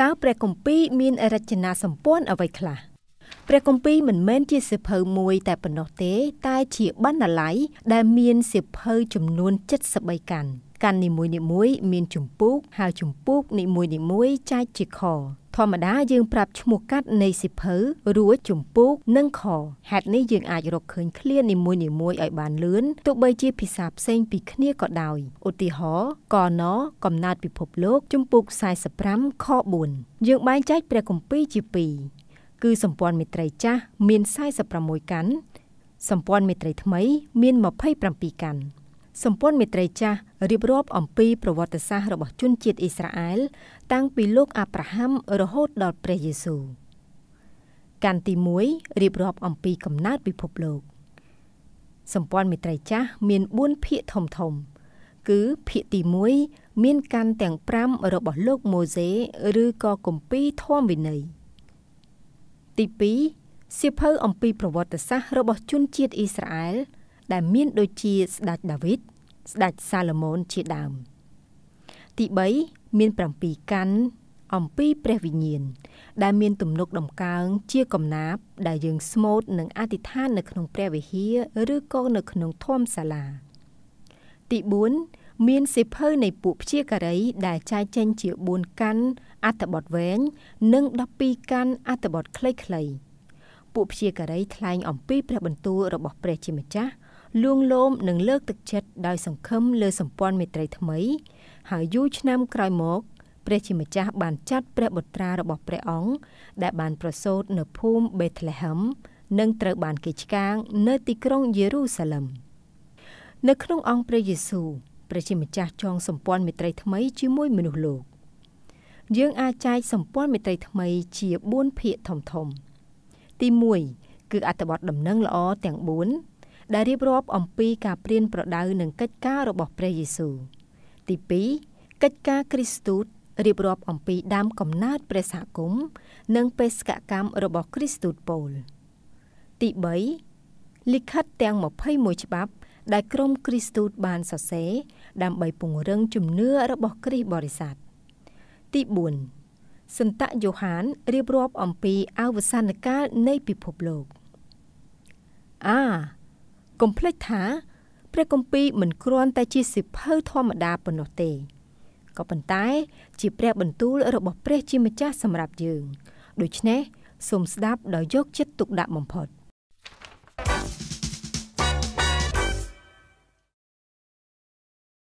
តើព្រះគម្ពីរមានរចនាសម្ព័ន្ធអ្វីខ្លះព្រះគម្ពីរមិនមែនជាសៀវភៅមួយ តែប៉ុណ្ណោះទេ តែជាបណ្ណាល័យដែលមានសៀវភៅចំនួន73កាន់កាន់នីមួយៗមាន ជំពូកហើយជំពូកនីមួយៗចែកជាខធម្មតាយើងប្រាប់ឈ្មោះកាត់នៃសិភៅរួចជំពូកនិង ខហេតុនេះយើង អាចរកឃើញឃ្លានីមួយនីមួយឲ្យបានលឿនទោះបីជាភាសាផ្សេងពីគ្នាក៏ដោយឧទាហរណ៍កណ កំណត់ពិភពលោក ជំពូក45ខ4យើងបែងចែកព្រះគម្ពីរជា2គឺសម្ព័ន្ធមេត្រីចាស់មាន46កាន់សម្ព័ន្ធមេត្រីថ្មី មាន27កាន់សម្ព័ន្ធមេត្រីចាស់រៀបរាប់អំពីប្រវត្តិសាស្ត្ររបស់ជនជាតិអ៊ីស្រាអែលតាំងពីលោកអាប់រ៉ាហាំរហូតដល់ព្រះយេស៊ូវកាន់ទី1រៀបរាប់អំពីកំណើតពិភពលោកសម្ព័ន្ធមេត្រីចាស់មាន4ភាគធំធំគឺភាគទី1មានកាន់ទាំង5របស់លោកម៉ូសេ ឬក៏គម្ពីរធម្មវិន័យទី2សៀវភៅអំពីប្រវត្តិសាស្ត្ររបស់ជនជាតិអ៊ីស្រាអែលដែលមានដូចជាស្ដេចដាវីតស្ដេចសាឡូមោនជាដើម ទី3មាន7កាន់អំពីព្រះវិញ្ញាណដែល មានទំនុកដំកើង ជាកំណាបដែលយើងស្មូតនឹងអធិដ្ឋាននៅក្នុងព្រះវិហារឬក៏នៅក្នុងធម្មសាលា ទី4មានសិភៅនៃពួកព្យាការី ដែលចែកចេញជា4កាន់អត្ថបទវែងនិង12កាន់អត្ថបទខ្លីៗពួកព្យាការីថ្លែងអំពីព្រះបន្ទូលរបស់ ព្រះជាម្ចាស់លួងលោមនិងលើកទឹកចិត្តដោយសង្ឃឹមលើសម្ព័ន្ធមេត្រី ថ្មីហើយយូរឆ្នាំក្រោយមក ព្រះជាម្ចាស់បានចាត់ព្រះបុត្រារបស់ព្រះអង្គដែលបាន ប្រសូតនៅភូមិបេតលេហឹមនិងត្រូវបានគេឆ្កាង នៅទីក្រុងយេរូសាឡឹមនៅក្នុងអង្គព្រះយេស៊ូវព្រះជាម្ចាស់ចងសម្ព័ន្ធមេត្រីថ្មី ជាមួយមនុស្សលោកយើងអាចចែកសម្ព័ន្ធមេត្រីថ្មីជា4ភាគធំៗទី1គឺអត្ថបទដំណឹងល្អទាំងដែលរៀបរាប់អំពីការព្រានប្រដៅនឹងកិច្ចការរបស់ព្រះយេស៊ូវទី2កិច្ចការគ្រីស្ទូតរៀបរាប់អំពីដើមកំណើតព្រះសហគមន៍និងបេសកកម្មរបស់គ្រីស្ទូតប៉ូលទី3លិខិតទាំង21ច្បាប់ដែលក្រុមគ្រីស្ទូតបានសរសេរដើម្បីពង្រឹងជំនឿរបស់គ្រីស្ទបរិស័ទទី4សន្តយ៉ូហានរៀបរាប់អំពីអវសានកាលនៃពិភពលោកអាកុំភ្លេចថាព្រះគម្ពីរមិនគ្រាន់តែជាសិភៅធម្មតាប៉ុណ្ណោះទេក៏ប៉ុន្តែ ជាព្រះបន្ទូលរបស់ព្រះជាម្ចាស់សម្រាប់យើងដូច្នេះសូមស្ដាប់ដោយយកចិត្តទុកដាក់បំផុត។